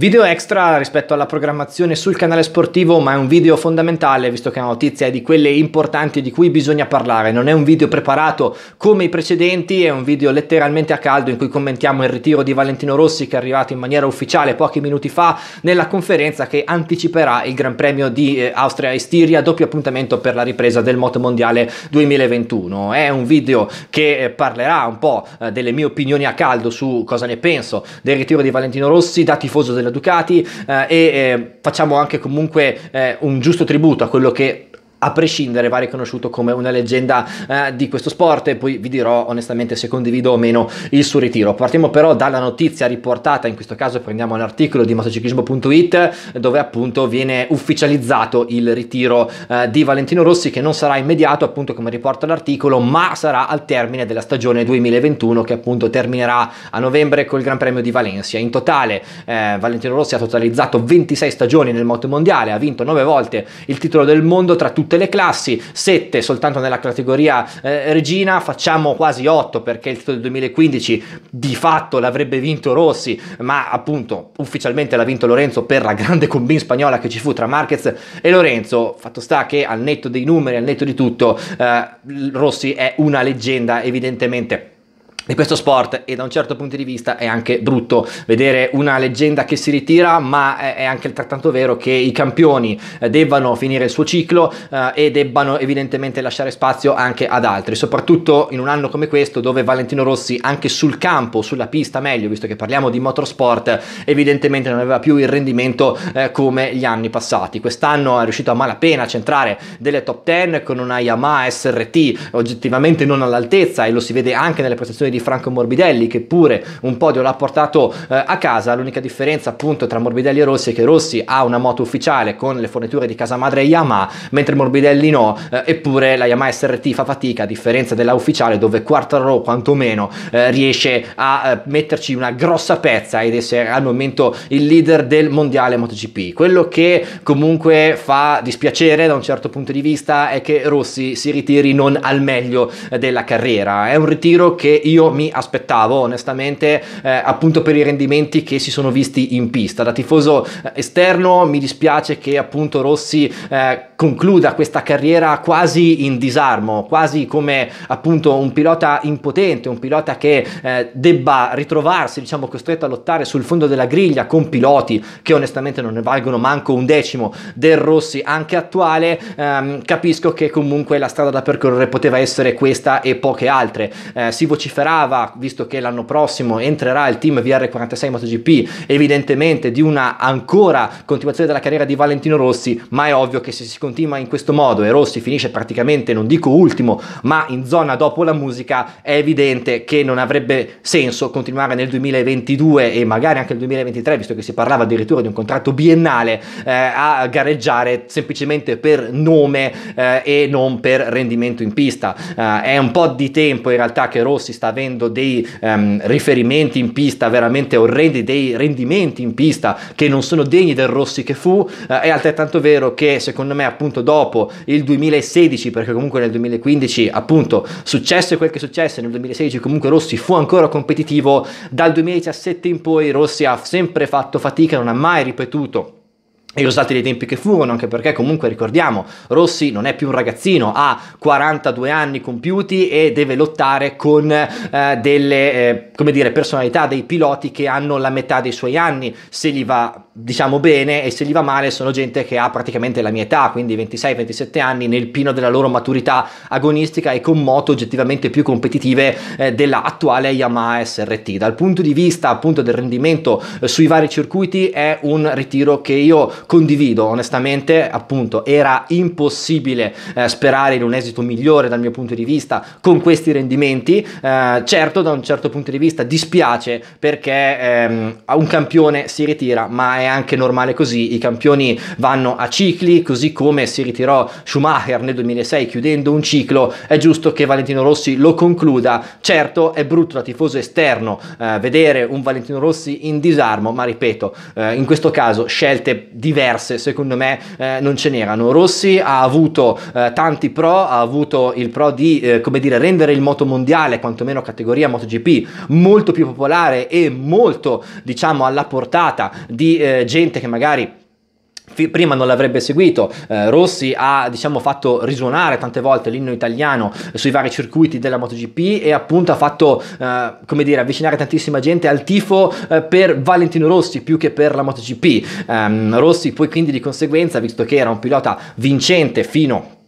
Video extra rispetto alla programmazione sul canale sportivo, ma è un video fondamentale visto che la notizia è di quelle importanti di cui bisogna parlare. Non è un video preparato come i precedenti, è un video letteralmente a caldo in cui commentiamo il ritiro di Valentino Rossi che è arrivato in maniera ufficiale pochi minuti fa nella conferenza che anticiperà il Gran Premio di eh, Austria e Stiria, doppio appuntamento per la ripresa del Moto Mondiale 2021. È un video che eh, parlerà un po' eh, delle mie opinioni a caldo su cosa ne penso del ritiro di Valentino Rossi da tifoso della della Ducati eh, e eh, facciamo anche comunque eh, un giusto tributo a quello che a prescindere va riconosciuto come una leggenda eh, di questo sport e poi vi dirò onestamente se condivido o meno il suo ritiro. Partiamo però dalla notizia riportata, in questo caso prendiamo l'articolo di motociclismo.it dove appunto viene ufficializzato il ritiro eh, di Valentino Rossi che non sarà immediato appunto come riporta l'articolo ma sarà al termine della stagione 2021 che appunto terminerà a novembre col Gran Premio di Valencia. In totale eh, Valentino Rossi ha totalizzato 26 stagioni nel motomondiale, ha vinto 9 volte il titolo del mondo tra tutti tutte le classi, 7 soltanto nella categoria eh, regina, facciamo quasi 8 perché il titolo del 2015 di fatto l'avrebbe vinto Rossi, ma appunto ufficialmente l'ha vinto Lorenzo per la grande combin spagnola che ci fu tra Marquez e Lorenzo, fatto sta che al netto dei numeri, al netto di tutto, eh, Rossi è una leggenda evidentemente di questo sport e da un certo punto di vista è anche brutto vedere una leggenda che si ritira ma è anche altrettanto vero che i campioni eh, debbano finire il suo ciclo eh, e debbano evidentemente lasciare spazio anche ad altri soprattutto in un anno come questo dove Valentino Rossi anche sul campo sulla pista meglio visto che parliamo di motorsport evidentemente non aveva più il rendimento eh, come gli anni passati quest'anno è riuscito a malapena a centrare delle top 10 con una Yamaha SRT oggettivamente non all'altezza e lo si vede anche nelle prestazioni di Franco Morbidelli che pure un podio l'ha portato eh, a casa, l'unica differenza appunto tra Morbidelli e Rossi è che Rossi ha una moto ufficiale con le forniture di casa madre Yamaha, mentre Morbidelli no, eh, eppure la Yamaha SRT fa fatica a differenza della ufficiale dove Quartaro quantomeno eh, riesce a eh, metterci una grossa pezza ed essere al momento il leader del mondiale MotoGP. Quello che comunque fa dispiacere da un certo punto di vista è che Rossi si ritiri non al meglio eh, della carriera, è un ritiro che io io mi aspettavo onestamente eh, appunto per i rendimenti che si sono visti in pista. Da tifoso eh, esterno mi dispiace che appunto Rossi eh, concluda questa carriera quasi in disarmo, quasi come appunto un pilota impotente, un pilota che eh, debba ritrovarsi diciamo costretto a lottare sul fondo della griglia con piloti che onestamente non ne valgono manco un decimo del Rossi anche attuale. Ehm, capisco che comunque la strada da percorrere poteva essere questa e poche altre. Eh, si vociferà sembrava, visto che l'anno prossimo entrerà il team VR46 MotoGP, evidentemente di una ancora continuazione della carriera di Valentino Rossi, ma è ovvio che se si continua in questo modo e Rossi finisce praticamente, non dico ultimo, ma in zona dopo la musica, è evidente che non avrebbe senso continuare nel 2022 e magari anche nel 2023, visto che si parlava addirittura di un contratto biennale, eh, a gareggiare semplicemente per nome eh, e non per rendimento in pista. Eh, è un po' di tempo in realtà che Rossi sta avendo avendo dei um, riferimenti in pista veramente orrendi, dei rendimenti in pista che non sono degni del Rossi che fu, uh, è altrettanto vero che secondo me appunto dopo il 2016, perché comunque nel 2015 appunto successo quel che successe, nel 2016 comunque Rossi fu ancora competitivo, dal 2017 in poi Rossi ha sempre fatto fatica, non ha mai ripetuto e usati dei tempi che furono, anche perché comunque ricordiamo, Rossi non è più un ragazzino, ha 42 anni compiuti e deve lottare con eh, delle, eh, come dire, personalità, dei piloti che hanno la metà dei suoi anni, se gli va diciamo bene e se gli va male sono gente che ha praticamente la mia età, quindi 26-27 anni, nel pino della loro maturità agonistica e con moto oggettivamente più competitive eh, della attuale Yamaha SRT. Dal punto di vista appunto del rendimento eh, sui vari circuiti è un ritiro che io condivido onestamente, appunto era impossibile eh, sperare in un esito migliore dal mio punto di vista con questi rendimenti. Eh, certo da un certo punto di vista dispiace perché ehm, un campione si ritira, ma è anche normale così, i campioni vanno a cicli, così come si ritirò Schumacher nel 2006 chiudendo un ciclo, è giusto che Valentino Rossi lo concluda. Certo, è brutto da tifoso esterno eh, vedere un Valentino Rossi in disarmo, ma ripeto, eh, in questo caso scelte diverse, secondo me eh, non ce n'erano. Rossi ha avuto eh, tanti pro, ha avuto il pro di, eh, come dire, rendere il moto mondiale, quantomeno categoria MotoGP, molto più popolare e molto, diciamo, alla portata di eh, gente che magari prima non l'avrebbe seguito. Eh, Rossi ha diciamo, fatto risuonare tante volte l'inno italiano sui vari circuiti della MotoGP e appunto ha fatto eh, come dire, avvicinare tantissima gente al tifo eh, per Valentino Rossi più che per la MotoGP. Ehm, Rossi poi quindi di conseguenza, visto che era un pilota vincente fino a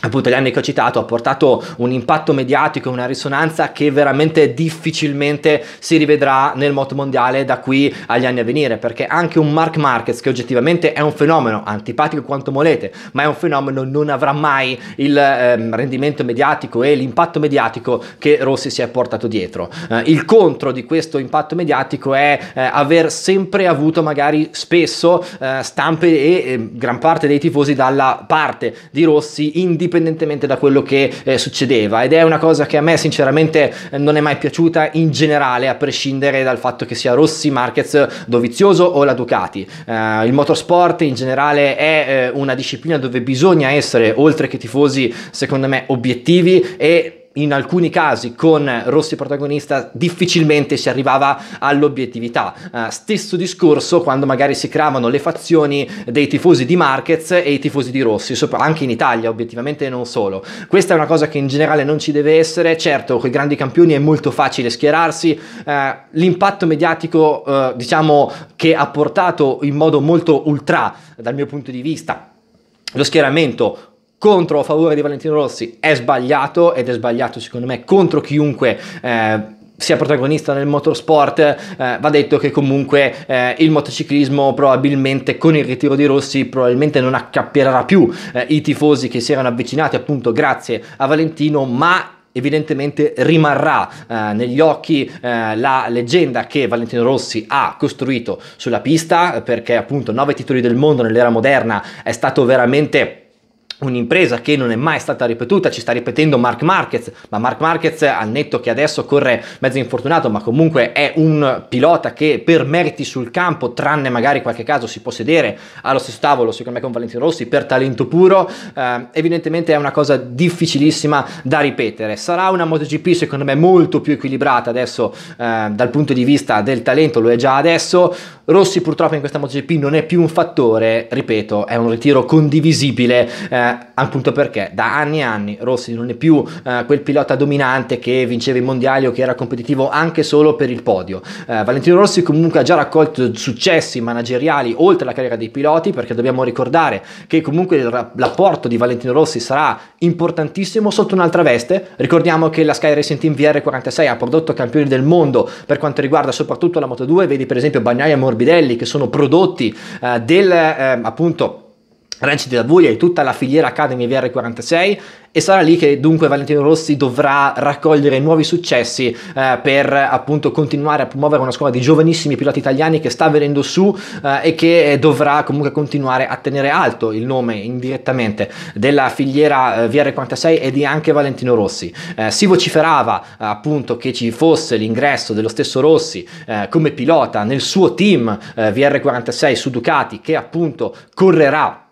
appunto gli anni che ho citato ha portato un impatto mediatico e una risonanza che veramente difficilmente si rivedrà nel moto mondiale da qui agli anni a venire perché anche un Mark Marquez che oggettivamente è un fenomeno antipatico quanto volete ma è un fenomeno non avrà mai il ehm, rendimento mediatico e l'impatto mediatico che Rossi si è portato dietro eh, il contro di questo impatto mediatico è eh, aver sempre avuto magari spesso eh, stampe e ehm, gran parte dei tifosi dalla parte di Rossi indipendentemente indipendentemente da quello che eh, succedeva ed è una cosa che a me sinceramente eh, non è mai piaciuta in generale a prescindere dal fatto che sia Rossi, Marquez, Dovizioso o la Ducati. Eh, il motorsport in generale è eh, una disciplina dove bisogna essere oltre che tifosi secondo me obiettivi e in alcuni casi con Rossi protagonista difficilmente si arrivava all'obiettività. Uh, stesso discorso quando magari si creavano le fazioni dei tifosi di Marquez e i tifosi di Rossi, anche in Italia obiettivamente non solo. Questa è una cosa che in generale non ci deve essere, certo con i grandi campioni è molto facile schierarsi, uh, l'impatto mediatico uh, diciamo che ha portato in modo molto ultra dal mio punto di vista lo schieramento contro a favore di Valentino Rossi è sbagliato ed è sbagliato secondo me contro chiunque eh, sia protagonista nel motorsport, eh, va detto che comunque eh, il motociclismo probabilmente con il ritiro di Rossi probabilmente non accappierà più eh, i tifosi che si erano avvicinati appunto grazie a Valentino, ma evidentemente rimarrà eh, negli occhi eh, la leggenda che Valentino Rossi ha costruito sulla pista perché appunto nove titoli del mondo nell'era moderna è stato veramente un'impresa che non è mai stata ripetuta, ci sta ripetendo Mark Marquez, ma Mark Marquez al netto che adesso corre mezzo infortunato, ma comunque è un pilota che per meriti sul campo, tranne magari qualche caso, si può sedere allo stesso tavolo, secondo me con Valentino Rossi, per talento puro, eh, evidentemente è una cosa difficilissima da ripetere. Sarà una MotoGP secondo me molto più equilibrata adesso eh, dal punto di vista del talento, lo è già adesso. Rossi purtroppo in questa MotoGP non è più un fattore, ripeto, è un ritiro condivisibile. Eh, appunto perché da anni e anni Rossi non è più eh, quel pilota dominante che vinceva i mondiali o che era competitivo anche solo per il podio. Eh, Valentino Rossi comunque ha già raccolto successi manageriali oltre la carriera dei piloti perché dobbiamo ricordare che comunque l'apporto di Valentino Rossi sarà importantissimo sotto un'altra veste. Ricordiamo che la Sky Racing Team VR46 ha prodotto campioni del mondo per quanto riguarda soprattutto la Moto2, vedi per esempio Bagnaia e Morbidelli che sono prodotti eh, del eh, appunto Ranch della Lavuri e tutta la filiera Academy VR46 e sarà lì che dunque Valentino Rossi dovrà raccogliere nuovi successi eh, per appunto continuare a promuovere una scuola di giovanissimi piloti italiani che sta venendo su eh, e che eh, dovrà comunque continuare a tenere alto il nome indirettamente della filiera eh, VR46 e di anche Valentino Rossi. Eh, si vociferava eh, appunto che ci fosse l'ingresso dello stesso Rossi come pilota nel suo team VR46 su Ducati che appunto correrà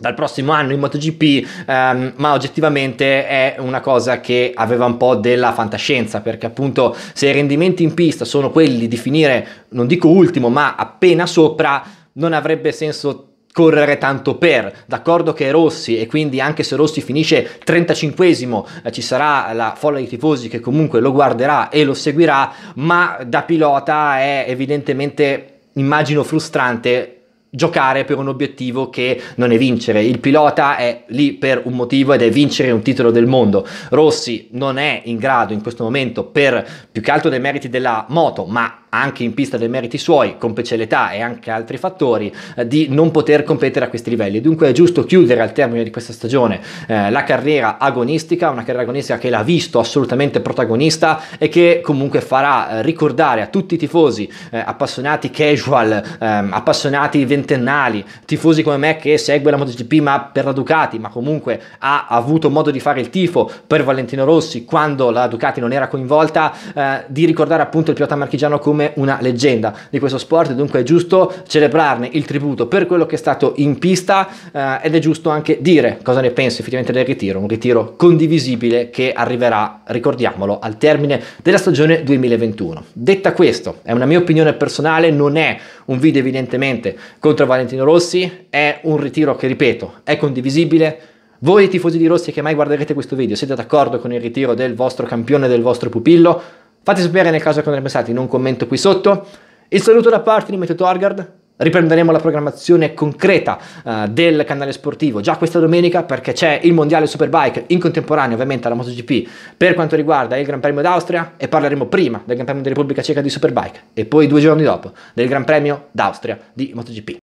dal prossimo anno in MotoGP, ehm, ma oggettivamente è una cosa che aveva un po' della fantascienza, perché appunto se i rendimenti in pista sono quelli di finire, non dico ultimo, ma appena sopra, non avrebbe senso correre tanto per, d'accordo che è Rossi e quindi anche se Rossi finisce 35esimo eh, ci sarà la folla di tifosi che comunque lo guarderà e lo seguirà, ma da pilota è evidentemente immagino frustrante giocare per un obiettivo che non è vincere. Il pilota è lì per un motivo ed è vincere un titolo del mondo. Rossi non è in grado in questo momento per più che altro dei meriti della moto, ma anche in pista dei meriti suoi, complice l'età e anche altri fattori, eh, di non poter competere a questi livelli. Dunque è giusto chiudere al termine di questa stagione eh, la carriera agonistica, una carriera agonistica che l'ha visto assolutamente protagonista e che comunque farà eh, ricordare a tutti i tifosi eh, appassionati casual, ehm, appassionati ventennali, tifosi come me che segue la MotoGP ma per la Ducati, ma comunque ha avuto modo di fare il tifo per Valentino Rossi quando la Ducati non era coinvolta, eh, di ricordare appunto il pilota marchigiano come come una leggenda di questo sport, dunque è giusto celebrarne il tributo per quello che è stato in pista eh, ed è giusto anche dire cosa ne penso effettivamente del ritiro, un ritiro condivisibile che arriverà, ricordiamolo, al termine della stagione 2021. Detta questo, è una mia opinione personale, non è un video evidentemente contro Valentino Rossi, è un ritiro che ripeto, è condivisibile, voi tifosi di Rossi che mai guarderete questo video, siete d'accordo con il ritiro del vostro campione, del vostro pupillo? Fate sapere nel caso cosa ne pensate in un commento qui sotto. Il saluto da parte di Meteo Torgard. Riprenderemo la programmazione concreta uh, del canale sportivo già questa domenica perché c'è il mondiale Superbike in contemporanea ovviamente alla MotoGP per quanto riguarda il Gran Premio d'Austria e parleremo prima del Gran Premio della Repubblica Ceca di Superbike e poi due giorni dopo del Gran Premio d'Austria di MotoGP.